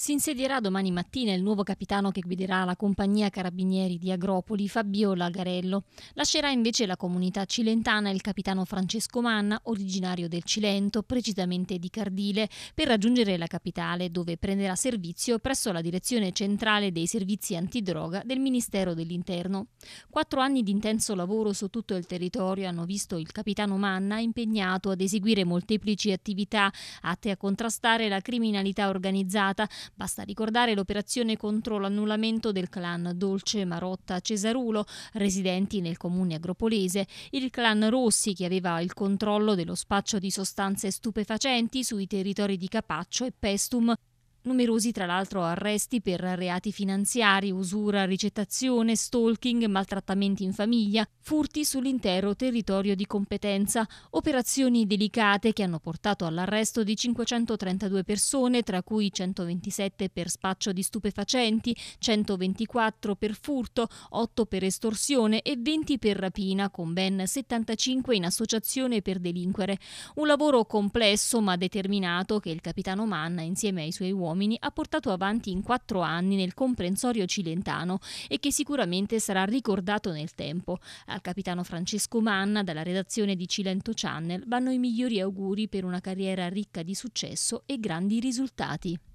Si insedierà domani mattina il nuovo capitano che guiderà la compagnia carabinieri di Agropoli, Fabio Lagarello. Lascerà invece la comunità cilentana il capitano Francesco Manna, originario del Cilento, precisamente di Cardile, per raggiungere la capitale, dove prenderà servizio presso la direzione centrale dei servizi antidroga del Ministero dell'Interno. Quattro anni di intenso lavoro su tutto il territorio hanno visto il capitano Manna impegnato ad eseguire molteplici attività atte a contrastare la criminalità organizzata Basta ricordare l'operazione contro l'annullamento del clan Dolce Marotta Cesarulo, residenti nel comune agropolese, il clan Rossi che aveva il controllo dello spaccio di sostanze stupefacenti sui territori di Capaccio e Pestum Numerosi tra l'altro arresti per reati finanziari, usura, ricettazione, stalking, maltrattamenti in famiglia, furti sull'intero territorio di competenza, operazioni delicate che hanno portato all'arresto di 532 persone, tra cui 127 per spaccio di stupefacenti, 124 per furto, 8 per estorsione e 20 per rapina, con ben 75 in associazione per delinquere. Un lavoro complesso ma determinato che il capitano Manna insieme ai suoi uomini uomini ha portato avanti in quattro anni nel comprensorio cilentano e che sicuramente sarà ricordato nel tempo. Al capitano Francesco Manna, dalla redazione di Cilento Channel, vanno i migliori auguri per una carriera ricca di successo e grandi risultati.